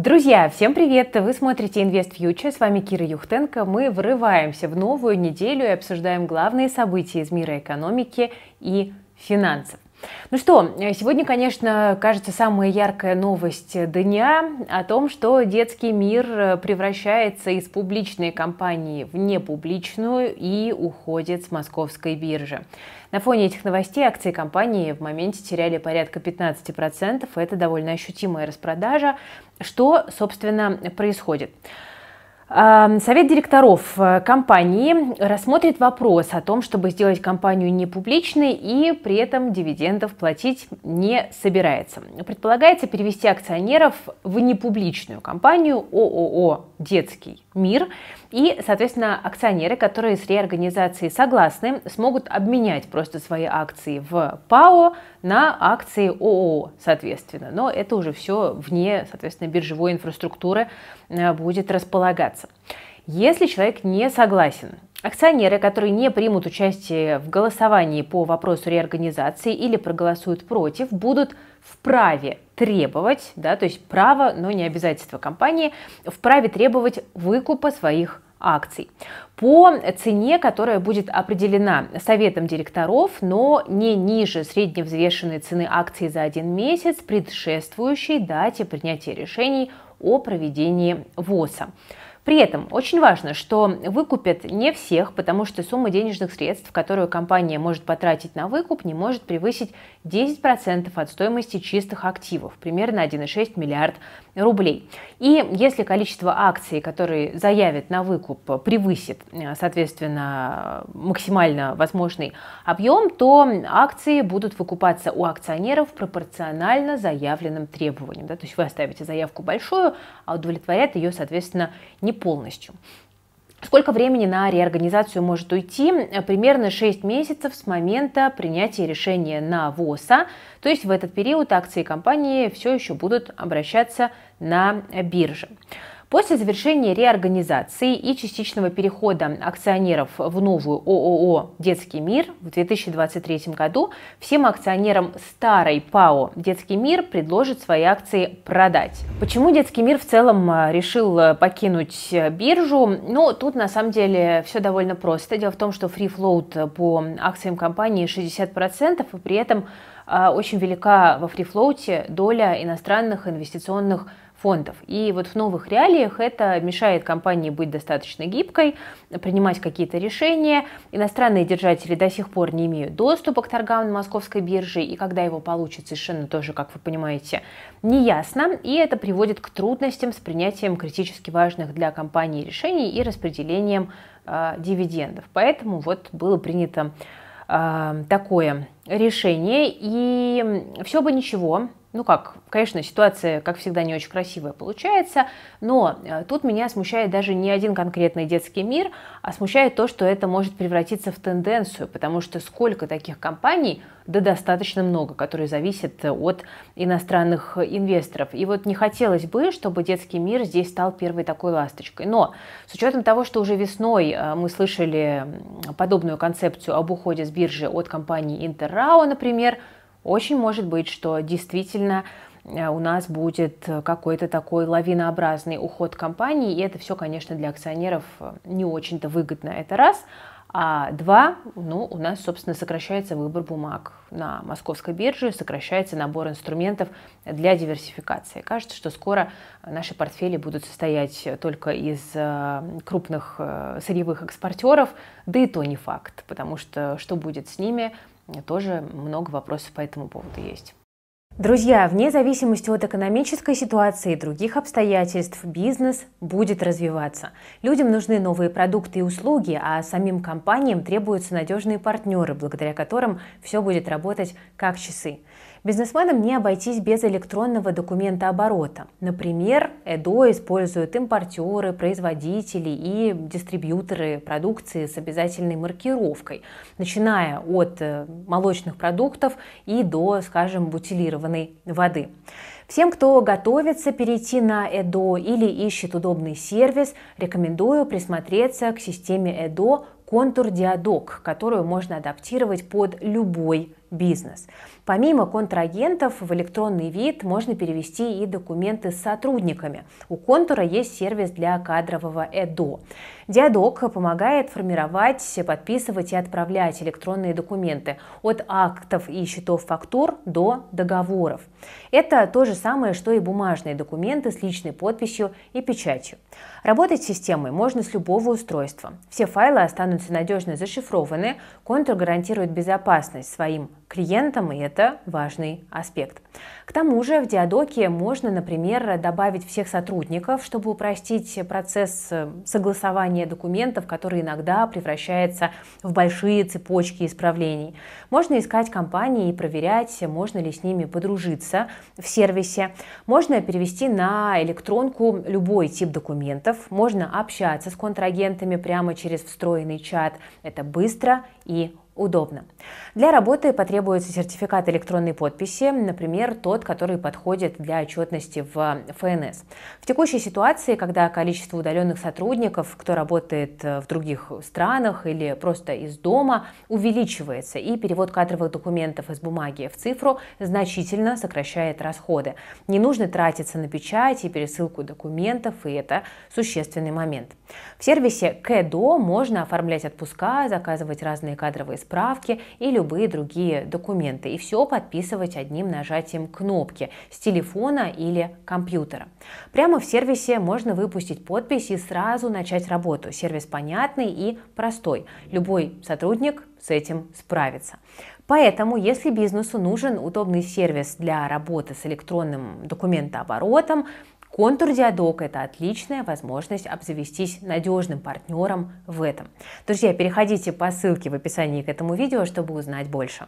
Друзья, всем привет! Вы смотрите Invest Future, с вами Кира Юхтенко. Мы врываемся в новую неделю и обсуждаем главные события из мира экономики и финансов. Ну что, сегодня, конечно, кажется, самая яркая новость дня о том, что детский мир э, превращается из публичной компании в непубличную и уходит с московской биржи. На фоне этих новостей акции компании в моменте теряли порядка 15%. Это довольно ощутимая распродажа. Что, собственно, происходит? Эм, совет директоров э, компании рассмотрит вопрос о том, чтобы сделать компанию не публичной и при этом дивидендов платить не собирается. Предполагается перевести акционеров в непубличную компанию ООО детский мир. И, соответственно, акционеры, которые с реорганизацией согласны, смогут обменять просто свои акции в ПАО на акции ООО, соответственно. Но это уже все вне, соответственно, биржевой инфраструктуры э, будет располагаться. Если человек не согласен Акционеры, которые не примут участие в голосовании по вопросу реорганизации или проголосуют против, будут вправе требовать, да, то есть право, но не обязательство компании, вправе требовать выкупа своих акций по цене, которая будет определена советом директоров, но не ниже средневзвешенной цены акций за один месяц, предшествующей дате принятия решений о проведении ВОСа. При этом очень важно, что выкупят не всех, потому что сумма денежных средств, которую компания может потратить на выкуп, не может превысить 10% от стоимости чистых активов, примерно 1,6 миллиард рублей. И если количество акций, которые заявят на выкуп, превысит, э, соответственно, максимально возможный объем, то акции будут выкупаться у акционеров пропорционально заявленным требованиям. Да? То есть вы оставите заявку большую, а удовлетворят ее, соответственно, не полностью. Сколько времени на реорганизацию может уйти? Примерно 6 месяцев с момента принятия решения на ВОСа. То есть в этот период акции компании все еще будут обращаться на бирже. После завершения реорганизации и частичного перехода акционеров в новую ООО «Детский мир» в 2023 году всем акционерам старой ПАО «Детский мир» предложат свои акции продать. Почему «Детский мир» в целом а, решил а, покинуть а, биржу? Ну, тут на самом деле все довольно просто. Дело в том, что free float по акциям компании 60%, и при этом очень велика во фрифлоуте доля иностранных инвестиционных фондов. И вот в новых реалиях это мешает компании быть достаточно гибкой, принимать какие-то решения. Иностранные держатели до сих пор не имеют доступа к торгам на московской бирже, и когда его получат, совершенно тоже, как вы понимаете, неясно. И это приводит к трудностям с принятием критически важных для компании решений и распределением э, дивидендов. Поэтому вот было принято э, такое решение, и все бы ничего, ну как, конечно, ситуация, как всегда, не очень красивая получается, но э, тут меня смущает даже не один конкретный детский мир, а смущает то, что это может превратиться в тенденцию, потому что сколько таких компаний, да достаточно много, которые зависят э, от иностранных инвесторов. И вот не хотелось бы, чтобы детский мир здесь стал первой такой ласточкой. Но с учетом того, что уже весной э, мы слышали подобную концепцию об уходе с биржи от компании Интеррао, например, очень может быть, что действительно э, у нас будет э, какой-то такой лавинообразный уход компании, и это все, конечно, для акционеров э, не очень-то выгодно, это раз. А два, ну, у нас, собственно, сокращается выбор бумаг на московской бирже, сокращается набор инструментов для диверсификации. Кажется, что скоро наши портфели будут состоять только из крупных сырьевых экспортеров, да и то не факт, потому что что будет с ними, тоже много вопросов по этому поводу есть. Друзья, вне зависимости от экономической ситуации и других обстоятельств, бизнес будет развиваться. Людям нужны новые продукты и услуги, а самим компаниям требуются надежные партнеры, благодаря которым все будет работать как часы. Бизнесменам не обойтись без электронного документа оборота. Например, ЭДО используют импортеры, производители и дистрибьюторы продукции с обязательной маркировкой, начиная от э, молочных продуктов и до, скажем, бутилированной воды. Всем, кто готовится перейти на ЭДО или ищет удобный сервис, рекомендую присмотреться к системе ЭДО контур-диадок, которую можно адаптировать под любой бизнес. Помимо контрагентов в электронный вид можно перевести и документы с сотрудниками. У контура есть сервис для кадрового ЭДО. Диадок помогает формировать, подписывать и отправлять электронные документы от актов и счетов фактур до договоров. Это то же самое, что и бумажные документы с личной подписью и печатью. Работать с системой можно с любого устройства. Все файлы останутся надежно зашифрованы, контур гарантирует безопасность своим клиентам, и это важный аспект. К тому же в диадоке можно, например, добавить всех сотрудников, чтобы упростить процесс э, согласования документов, который иногда превращается в большие цепочки исправлений. Можно искать компании и проверять, можно ли с ними подружиться в сервисе. Можно перевести на электронку любой тип документов. Можно общаться с контрагентами прямо через встроенный чат. Это быстро и удобно. Для работы потребуется сертификат электронной подписи, например, тот, который подходит для отчетности в ФНС. В текущей ситуации, когда количество удаленных сотрудников, кто работает э, в других странах или просто из дома, увеличивается, и перевод кадровых документов из бумаги в цифру значительно сокращает расходы. Не нужно тратиться на печать и пересылку документов, и это существенный момент. В сервисе КЭДО можно оформлять отпуска, заказывать разные кадровые справки и любые другие документы. И все подписывать одним нажатием кнопки с телефона или компьютера. Прямо в сервисе можно выпустить подпись и сразу начать работу. Сервис понятный и простой. Любой сотрудник с этим справится. Поэтому, если бизнесу нужен удобный сервис для работы с электронным документооборотом, Контур-диадок – это отличная возможность обзавестись надежным партнером в этом. Друзья, переходите по ссылке в описании к этому видео, чтобы узнать больше.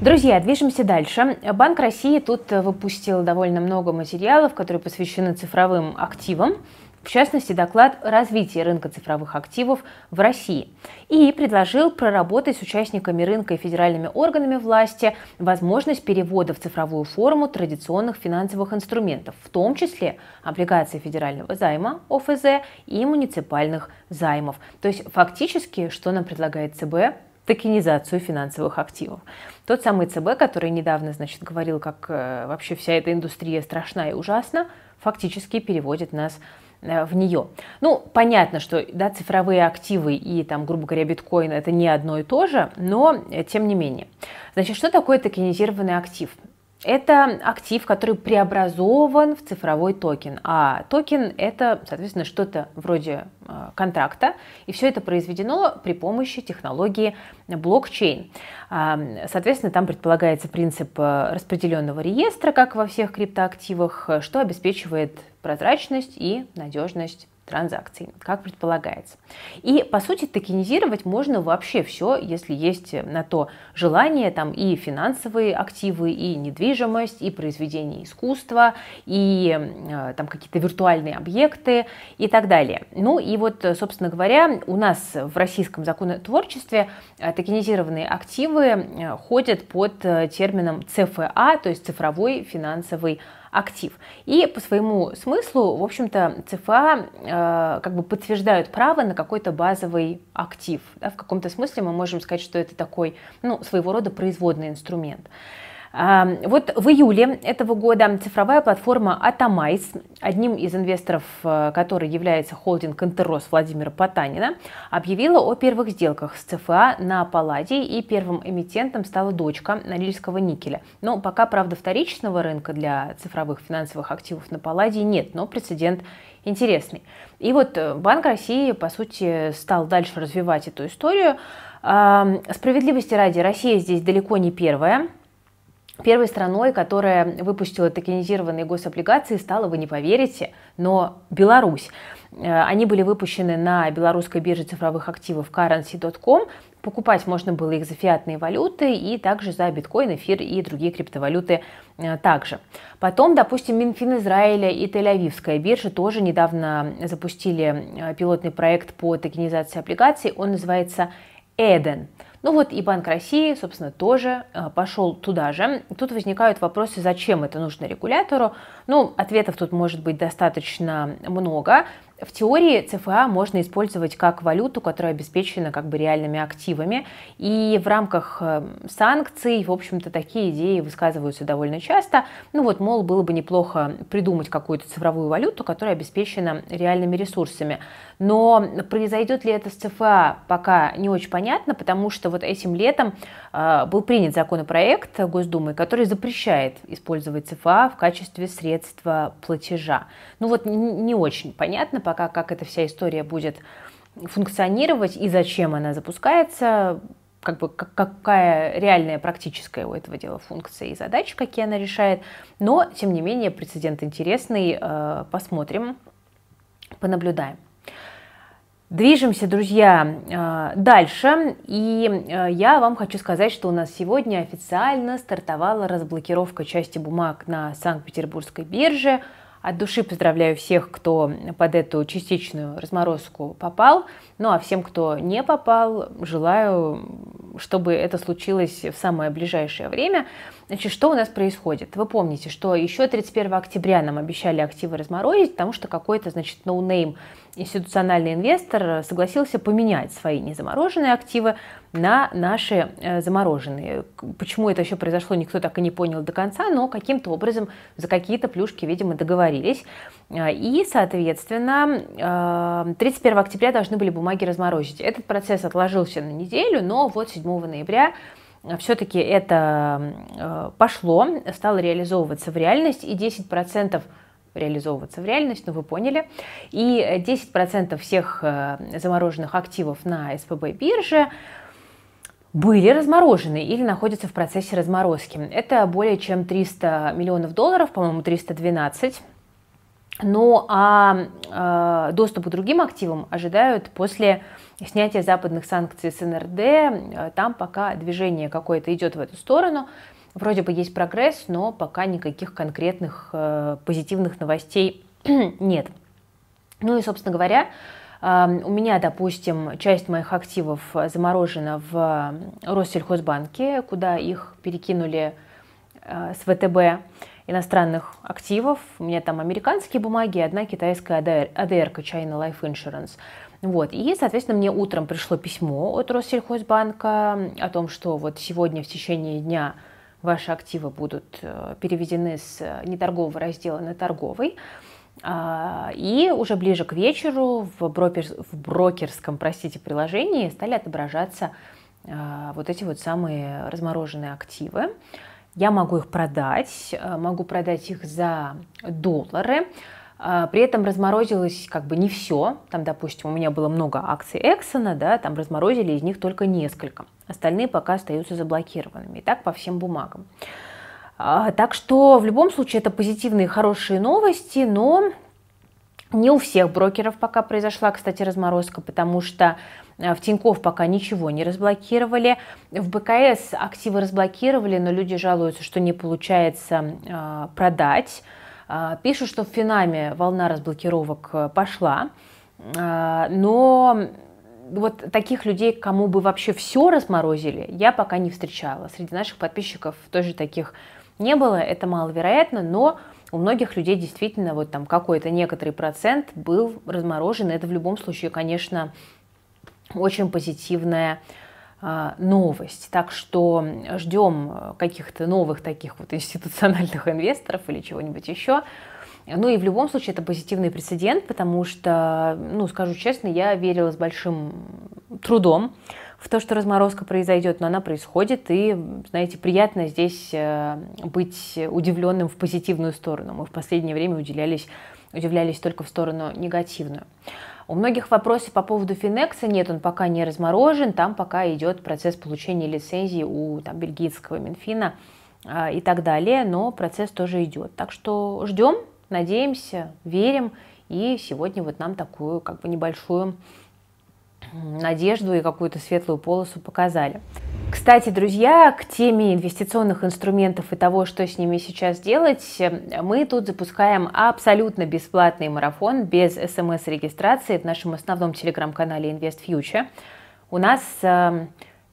Друзья, движемся дальше. Банк России тут выпустил довольно много материалов, которые посвящены цифровым активам в частности доклад «Развитие рынка цифровых активов в России», и предложил проработать с участниками рынка и федеральными органами власти возможность перевода в цифровую форму традиционных финансовых инструментов, в том числе облигации федерального займа ОФЗ и муниципальных займов. То есть фактически, что нам предлагает ЦБ, токенизацию финансовых активов. Тот самый ЦБ, который недавно, значит, говорил, как э, вообще вся эта индустрия страшна и ужасна, фактически переводит нас Э, в нее. Ну, понятно, что да, цифровые активы и, там, грубо говоря, биткоин – это не одно и то же, но э, тем не менее. Значит, что такое токенизированный актив? Это актив, который преобразован в цифровой токен, а токен – это, соответственно, что-то вроде э, контракта, и все это произведено при помощи технологии блокчейн. А, соответственно, там предполагается принцип распределенного реестра, как во всех криптоактивах, что обеспечивает прозрачность и надежность транзакций, как предполагается. И, по сути, токенизировать можно вообще все, если есть на то желание, там и финансовые активы, и недвижимость, и произведения искусства, и э, там какие-то виртуальные объекты и так далее. Ну и вот, собственно говоря, у нас в российском законотворчестве э, токенизированные активы э, ходят под термином ЦФА, то есть цифровой финансовый актив. И по своему смыслу, в общем-то, ЦФА э, как бы подтверждают право на какой-то базовый актив. Да, в каком-то смысле мы можем сказать, что это такой, ну, своего рода производный инструмент. Вот в июле этого года цифровая платформа «Атомайс», одним из инвесторов э, которой является холдинг «Интеррос» Владимира Потанина, объявила о первых сделках с ЦФА на Палладии, и первым эмитентом стала дочка норильского никеля. Но пока, правда, вторичного рынка для цифровых финансовых активов на Палладии нет, но прецедент интересный. И вот э, Банк России, по сути, стал дальше развивать эту историю. Справедливости ради, Россия здесь далеко не первая. Первой страной, которая выпустила токенизированные гособлигации, стала, вы не поверите, но Беларусь. Э, они были выпущены на белорусской бирже цифровых активов currency.com. Покупать можно было их за фиатные валюты и также за биткоин, эфир и другие криптовалюты э, также. Потом, допустим, Минфин Израиля и Тель-Авивская биржа тоже недавно запустили э, пилотный проект по токенизации облигаций. Он называется «Эден». Ну вот и Банк России, собственно, тоже э, пошел туда же. Тут возникают вопросы, зачем это нужно регулятору. Ну, ответов тут может быть достаточно много. В теории ЦФА можно использовать как валюту, которая обеспечена как бы реальными активами. И в рамках эм, санкций, в общем-то, такие идеи высказываются довольно часто. Ну вот, мол, было бы неплохо придумать какую-то цифровую валюту, которая обеспечена реальными ресурсами. Но произойдет ли это с ЦФА, пока не очень понятно, потому что вот этим летом э, был принят законопроект Госдумы, который запрещает использовать ЦФА в качестве средства платежа. Ну вот не очень понятно, пока как эта вся история будет функционировать и зачем она запускается, как бы какая реальная практическая у этого дела функция и задачи какие она решает. Но, тем не менее, прецедент интересный. Э, посмотрим, понаблюдаем. Движемся, друзья, э, дальше. И э, я вам хочу сказать, что у нас сегодня официально стартовала разблокировка части бумаг на Санкт-Петербургской бирже. От души поздравляю всех, кто под эту частичную разморозку попал. Ну а всем, кто не попал, желаю, чтобы это случилось в самое ближайшее время. Значит, что у нас происходит? Вы помните, что еще 31 октября нам обещали активы разморозить, потому что какой-то, значит, ноунейм no институциональный инвестор э, согласился поменять свои незамороженные активы на наши э, замороженные. Почему это еще произошло, никто так и не понял до конца, но каким-то образом за какие-то плюшки, видимо, договорились. А, и, соответственно, 31 э, октября должны были бумаги разморозить. Этот процесс отложился на неделю, но вот 7 ноября э, все-таки это пошло, стало реализовываться в реальность, и 10% реализовываться в реальность, ну, вы поняли. И 10% всех замороженных активов на СПБ бирже были разморожены или находятся в процессе разморозки. Это более чем 300 миллионов долларов, по-моему, 312. Ну а э, доступ к другим активам ожидают после снятия западных санкций с НРД. Э, там пока движение какое-то идет в эту сторону. Вроде бы есть прогресс, но пока никаких конкретных э, позитивных новостей нет. Ну и, собственно говоря, у меня, допустим, часть моих активов э, заморожена в Россельхозбанке, куда их перекинули э, с ВТБ иностранных активов. У меня там американские бумаги одна китайская АДР, АДР China Life Insurance. Вот. И, соответственно, мне утром пришло письмо от Россельхозбанка о том, что вот сегодня в течение дня ваши активы будут э, переведены с неторгового раздела на торговый. А, и уже ближе к вечеру в, брокер, в брокерском простите, приложении стали отображаться а, вот эти вот самые размороженные активы. Я могу их продать, а, могу продать их за доллары. При этом разморозилось как бы не все. Там, допустим, у меня было много акций Эксона, да, там разморозили из них только несколько. Остальные пока остаются заблокированными. И так по всем бумагам. А, так что в любом случае это позитивные, хорошие новости, но не у всех брокеров пока произошла, кстати, разморозка, потому что э, в Тиньков пока ничего не разблокировали. В БКС активы разблокировали, но люди жалуются, что не получается э, продать. А, пишут, что в Финаме волна разблокировок э, пошла, а, но вот таких людей, кому бы вообще все разморозили, я пока не встречала. Среди наших подписчиков тоже таких не было, это маловероятно, но у многих людей действительно вот там какой-то некоторый процент был разморожен. Это в любом случае, конечно, очень позитивная а, новость. Так что ждем э, каких-то новых таких вот институциональных инвесторов или чего-нибудь еще. Ну и в любом случае это позитивный прецедент, потому что, ну скажу честно, я верила с большим трудом в то, что разморозка произойдет, но она происходит, и, знаете, приятно здесь э, быть удивленным в позитивную сторону. Мы в последнее время уделялись, удивлялись только в сторону негативную. У многих вопросов по поводу Финекса нет, он пока не разморожен, там пока идет процесс получения лицензии у там, бельгийского Минфина а, и так далее, но процесс тоже идет. Так что ждем, надеемся, верим, и сегодня вот нам такую как бы небольшую надежду и какую-то светлую полосу показали. Кстати, друзья, к теме инвестиционных инструментов и того, что с ними сейчас делать, мы тут запускаем абсолютно бесплатный марафон без смс-регистрации в нашем основном телеграм-канале Invest Future. У нас э,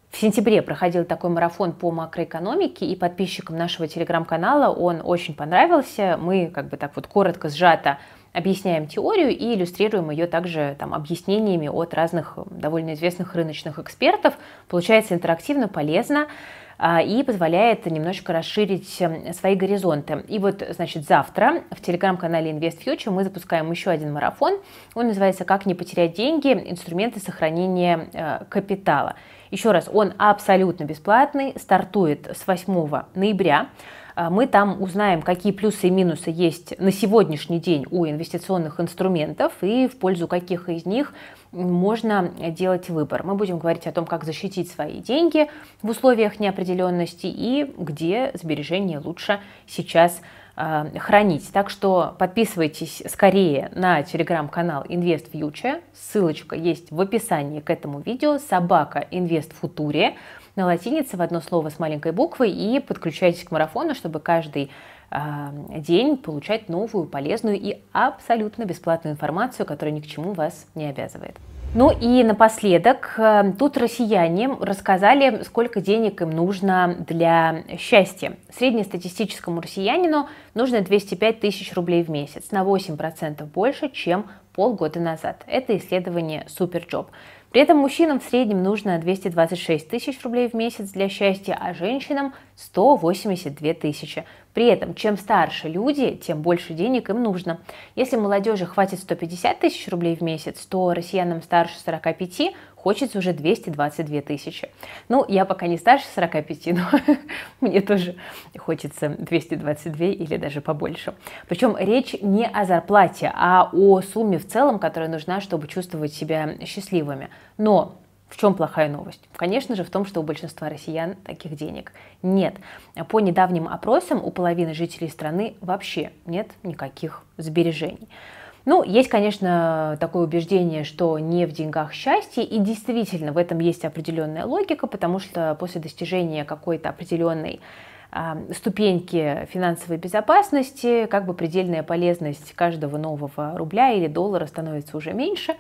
в сентябре проходил такой марафон по макроэкономике, и подписчикам нашего телеграм-канала он очень понравился. Мы как бы так вот коротко, сжато объясняем теорию и иллюстрируем ее также там, объяснениями от разных довольно известных рыночных экспертов. Получается интерактивно, полезно а, и позволяет немножечко расширить эм, свои горизонты. И вот, значит, завтра в телеграм-канале Invest Future мы запускаем еще один марафон. Он называется «Как не потерять деньги. Инструменты сохранения э, капитала». Еще раз, он абсолютно бесплатный, стартует с 8 ноября. А мы там узнаем, какие плюсы и минусы есть на сегодняшний день у инвестиционных инструментов и в пользу каких из них можно делать выбор. Мы будем говорить о том, как защитить свои деньги в условиях неопределенности и где сбережения лучше сейчас а, хранить. Так что подписывайтесь скорее на телеграм-канал Invest Future. Ссылочка есть в описании к этому видео. Собака Invest Future на латинице в одно слово с маленькой буквы и подключайтесь к марафону, чтобы каждый а, день получать новую, полезную и абсолютно бесплатную информацию, которая ни к чему вас не обязывает. Ну и напоследок, э, тут россияне рассказали, сколько денег им нужно для счастья. Среднестатистическому россиянину нужно 205 тысяч рублей в месяц, на 8% больше, чем полгода назад. Это исследование Superjob. При этом мужчинам в среднем нужно 226 тысяч рублей в месяц для счастья, а женщинам 182 тысячи. При этом, чем старше люди, тем больше денег им нужно. Если молодежи хватит 150 тысяч рублей в месяц, то россиянам старше 45 хочется уже 222 тысячи. Ну, я пока не старше 45, но мне тоже хочется 222 или даже побольше. Причем речь не о зарплате, а о сумме в целом, которая нужна, чтобы чувствовать себя счастливыми. Но в чем плохая новость? Конечно же в том, что у большинства россиян таких денег нет. По недавним опросам у половины жителей страны вообще нет никаких сбережений. Ну, есть, конечно, такое убеждение, что не в деньгах счастье, и действительно в этом есть определенная логика, потому что после достижения какой-то определенной а, ступеньки финансовой безопасности, как бы предельная полезность каждого нового рубля или доллара становится уже меньше.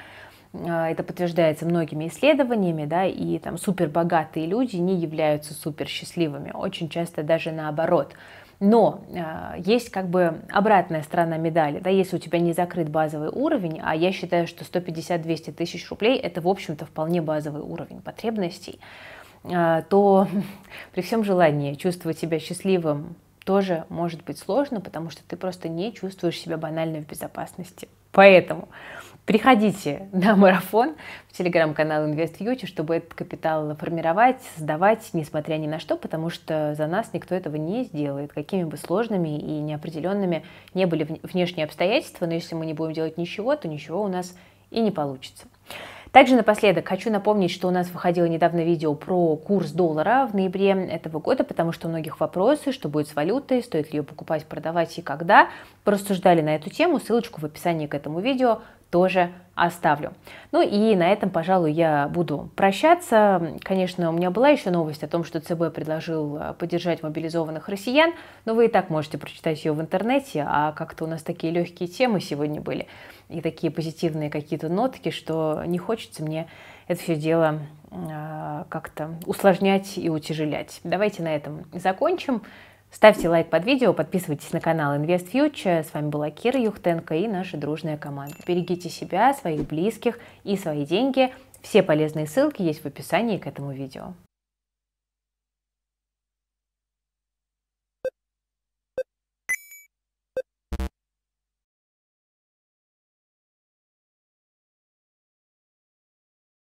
А, это подтверждается многими исследованиями, да, и там супербогатые люди не являются суперсчастливыми, очень часто даже наоборот – но э, есть как бы обратная сторона медали. Да, если у тебя не закрыт базовый уровень, а я считаю, что 150-200 тысяч рублей это, в общем-то, вполне базовый уровень потребностей, э, то при всем желании чувствовать себя счастливым тоже может быть сложно, потому что ты просто не чувствуешь себя банально в безопасности. Поэтому Приходите на марафон в телеграм-канал InvestFuture, чтобы этот капитал формировать, создавать, несмотря ни на что, потому что за нас никто этого не сделает, какими бы сложными и неопределенными не были внешние обстоятельства, но если мы не будем делать ничего, то ничего у нас и не получится. Также напоследок хочу напомнить, что у нас выходило недавно видео про курс доллара в ноябре этого года, потому что у многих вопросы, что будет с валютой, стоит ли ее покупать, продавать и когда. Порассуждали на эту тему, ссылочку в описании к этому видео тоже оставлю. Ну и на этом, пожалуй, я буду прощаться. Конечно, у меня была еще новость о том, что ЦБ предложил э, поддержать мобилизованных россиян, но вы и так можете прочитать ее в интернете, а как-то у нас такие легкие темы сегодня были и такие позитивные какие-то нотки, что не хочется мне это все дело а, как-то усложнять и утяжелять. Давайте на этом закончим. Ставьте лайк под видео, подписывайтесь на канал Invest Future. С вами была Кира Юхтенко и наша дружная команда. Берегите себя, своих близких и свои деньги. Все полезные ссылки есть в описании к этому видео.